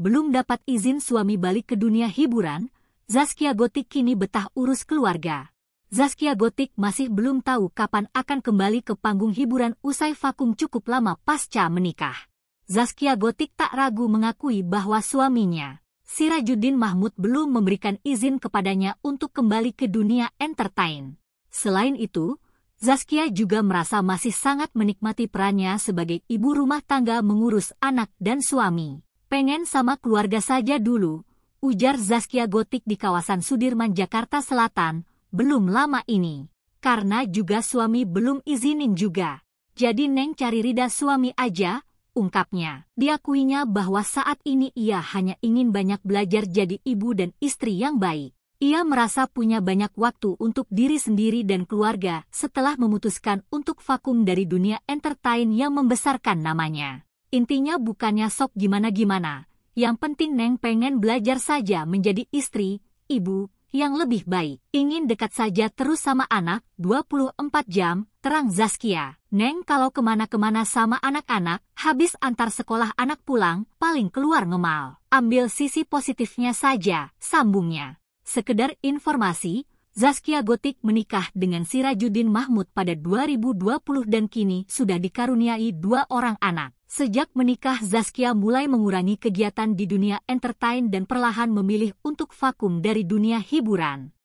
belum dapat izin suami balik ke dunia hiburan, Zaskia Gotik kini betah urus keluarga. Zaskia Gotik masih belum tahu kapan akan kembali ke panggung hiburan usai vakum cukup lama pasca menikah. Zaskia Gotik tak ragu mengakui bahwa suaminya, Sirajuddin Mahmud belum memberikan izin kepadanya untuk kembali ke dunia entertain. Selain itu, Zaskia juga merasa masih sangat menikmati perannya sebagai ibu rumah tangga mengurus anak dan suami. Pengen sama keluarga saja dulu, ujar Zaskia Gotik di kawasan Sudirman, Jakarta Selatan, belum lama ini. Karena juga suami belum izinin juga. Jadi Neng cari rida suami aja, ungkapnya. Diakuinya bahwa saat ini ia hanya ingin banyak belajar jadi ibu dan istri yang baik. Ia merasa punya banyak waktu untuk diri sendiri dan keluarga setelah memutuskan untuk vakum dari dunia entertain yang membesarkan namanya. Intinya bukannya sok gimana-gimana, yang penting Neng pengen belajar saja menjadi istri, ibu, yang lebih baik. Ingin dekat saja terus sama anak, 24 jam, terang Zaskia. Neng kalau kemana-kemana sama anak-anak, habis antar sekolah anak pulang, paling keluar ngemal. Ambil sisi positifnya saja, sambungnya. Sekedar informasi, Zaskia Gotik menikah dengan Sirajuddin Mahmud pada 2020 dan kini sudah dikaruniai dua orang anak. Sejak menikah Zaskia mulai mengurangi kegiatan di dunia entertain dan perlahan memilih untuk vakum dari dunia hiburan.